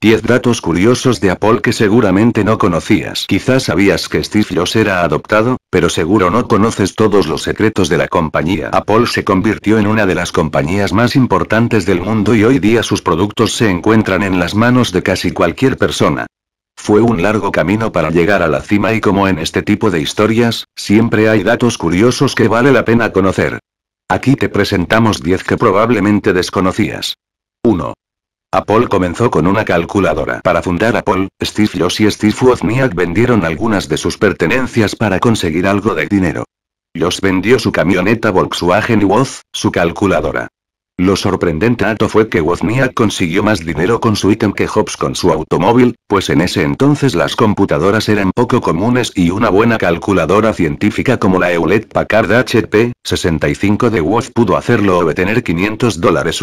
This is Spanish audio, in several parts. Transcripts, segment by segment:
10 datos curiosos de Apple que seguramente no conocías. Quizás sabías que Steve Jobs era adoptado, pero seguro no conoces todos los secretos de la compañía. Apple se convirtió en una de las compañías más importantes del mundo y hoy día sus productos se encuentran en las manos de casi cualquier persona. Fue un largo camino para llegar a la cima y como en este tipo de historias, siempre hay datos curiosos que vale la pena conocer. Aquí te presentamos 10 que probablemente desconocías. 1. Apple comenzó con una calculadora. Para fundar Apple, Steve Jobs y Steve Wozniak vendieron algunas de sus pertenencias para conseguir algo de dinero. Jobs vendió su camioneta Volkswagen y Woz, su calculadora. Lo sorprendente fue que Wozniak consiguió más dinero con su ítem que Jobs con su automóvil, pues en ese entonces las computadoras eran poco comunes y una buena calculadora científica como la Eulet Packard HP 65 de Woz pudo hacerlo obtener 500 dólares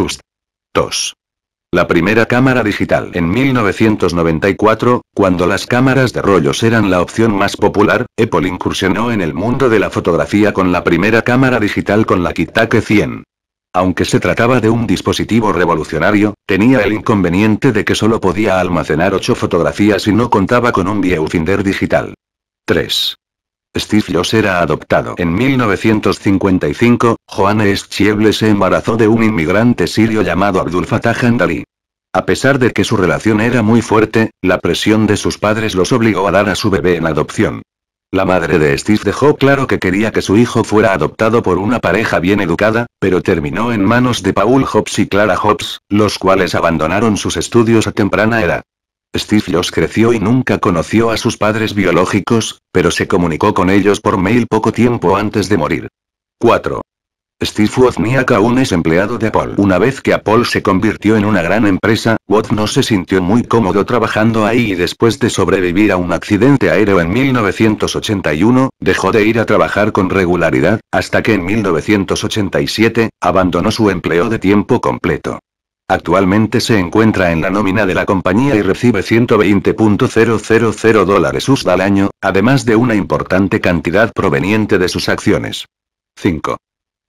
la primera cámara digital en 1994, cuando las cámaras de rollos eran la opción más popular, Apple incursionó en el mundo de la fotografía con la primera cámara digital con la Kitake 100. Aunque se trataba de un dispositivo revolucionario, tenía el inconveniente de que solo podía almacenar 8 fotografías y no contaba con un viewfinder digital. 3. Steve Jobs era adoptado. En 1955, Johannes Chieble se embarazó de un inmigrante sirio llamado Abdul Fattah Handali. A pesar de que su relación era muy fuerte, la presión de sus padres los obligó a dar a su bebé en adopción. La madre de Steve dejó claro que quería que su hijo fuera adoptado por una pareja bien educada, pero terminó en manos de Paul Hobbs y Clara Hobbs, los cuales abandonaron sus estudios a temprana edad. Steve los creció y nunca conoció a sus padres biológicos, pero se comunicó con ellos por mail poco tiempo antes de morir. 4. Steve Wozniak aún es empleado de Apple. Una vez que Apple se convirtió en una gran empresa, Woz no se sintió muy cómodo trabajando ahí y después de sobrevivir a un accidente aéreo en 1981, dejó de ir a trabajar con regularidad, hasta que en 1987, abandonó su empleo de tiempo completo. Actualmente se encuentra en la nómina de la compañía y recibe 120.000 dólares USD al año, además de una importante cantidad proveniente de sus acciones. 5.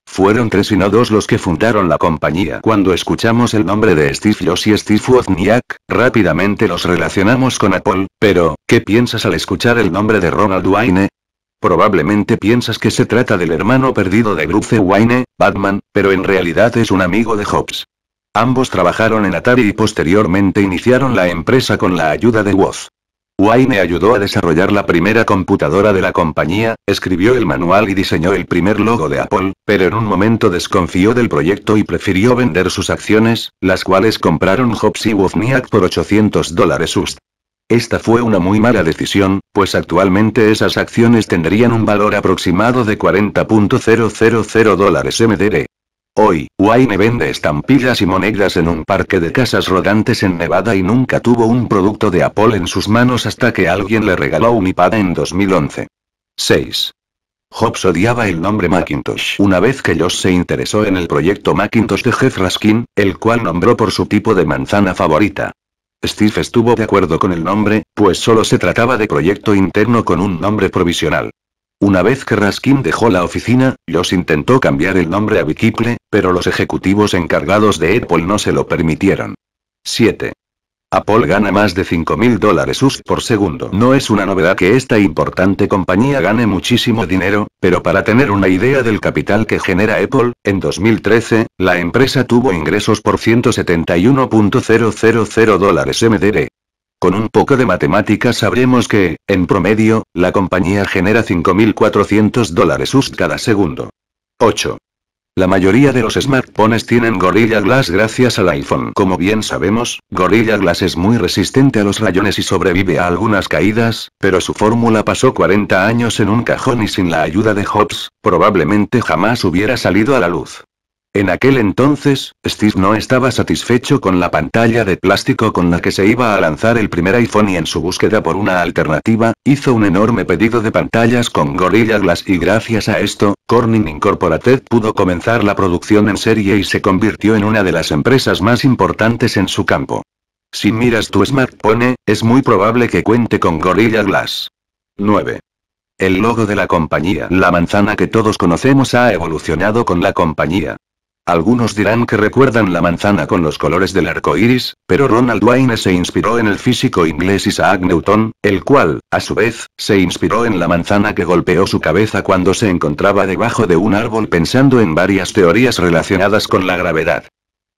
Fueron tres y no dos los que fundaron la compañía. Cuando escuchamos el nombre de Steve Jobs y Steve Wozniak, rápidamente los relacionamos con Apple, pero, ¿qué piensas al escuchar el nombre de Ronald Wayne? Probablemente piensas que se trata del hermano perdido de Bruce Wayne, Batman, pero en realidad es un amigo de hobbs Ambos trabajaron en Atari y posteriormente iniciaron la empresa con la ayuda de Woz. Wayne ayudó a desarrollar la primera computadora de la compañía, escribió el manual y diseñó el primer logo de Apple, pero en un momento desconfió del proyecto y prefirió vender sus acciones, las cuales compraron Jobs y Wozniak por 800 dólares USD. Esta fue una muy mala decisión, pues actualmente esas acciones tendrían un valor aproximado de 40.000 dólares MDR. Hoy, Wayne vende estampillas y monedas en un parque de casas rodantes en Nevada y nunca tuvo un producto de Apple en sus manos hasta que alguien le regaló un iPad en 2011. 6. Jobs odiaba el nombre Macintosh. Una vez que Josh se interesó en el proyecto Macintosh de Jeff Raskin, el cual nombró por su tipo de manzana favorita. Steve estuvo de acuerdo con el nombre, pues solo se trataba de proyecto interno con un nombre provisional. Una vez que Raskin dejó la oficina, los intentó cambiar el nombre a Bikiple, pero los ejecutivos encargados de Apple no se lo permitieron. 7. Apple gana más de 5.000 dólares US por segundo. No es una novedad que esta importante compañía gane muchísimo dinero, pero para tener una idea del capital que genera Apple, en 2013, la empresa tuvo ingresos por 171.000 dólares MDR. Con un poco de matemática sabremos que, en promedio, la compañía genera 5.400 dólares US cada segundo. 8. La mayoría de los smartphones tienen Gorilla Glass gracias al iPhone. Como bien sabemos, Gorilla Glass es muy resistente a los rayones y sobrevive a algunas caídas, pero su fórmula pasó 40 años en un cajón y sin la ayuda de Hobbs, probablemente jamás hubiera salido a la luz. En aquel entonces, Steve no estaba satisfecho con la pantalla de plástico con la que se iba a lanzar el primer iPhone y en su búsqueda por una alternativa, hizo un enorme pedido de pantallas con Gorilla Glass y gracias a esto, Corning Incorporated pudo comenzar la producción en serie y se convirtió en una de las empresas más importantes en su campo. Si miras tu smartphone, es muy probable que cuente con Gorilla Glass. 9. El logo de la compañía, la manzana que todos conocemos, ha evolucionado con la compañía. Algunos dirán que recuerdan la manzana con los colores del arco iris, pero Ronald Wayne se inspiró en el físico inglés Isaac Newton, el cual, a su vez, se inspiró en la manzana que golpeó su cabeza cuando se encontraba debajo de un árbol pensando en varias teorías relacionadas con la gravedad.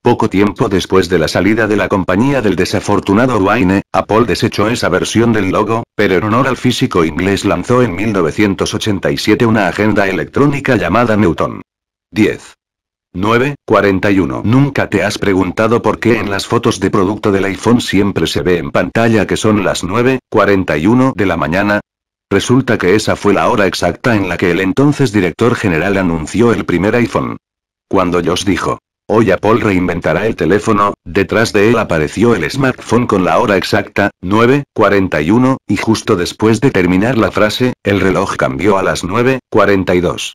Poco tiempo después de la salida de la compañía del desafortunado Wayne, Apple desechó esa versión del logo, pero en honor al físico inglés lanzó en 1987 una agenda electrónica llamada Newton. 10. 9.41. Nunca te has preguntado por qué en las fotos de producto del iPhone siempre se ve en pantalla que son las 9.41 de la mañana. Resulta que esa fue la hora exacta en la que el entonces director general anunció el primer iPhone. Cuando Josh dijo, hoy Apple reinventará el teléfono, detrás de él apareció el smartphone con la hora exacta, 9.41, y justo después de terminar la frase, el reloj cambió a las 9.42.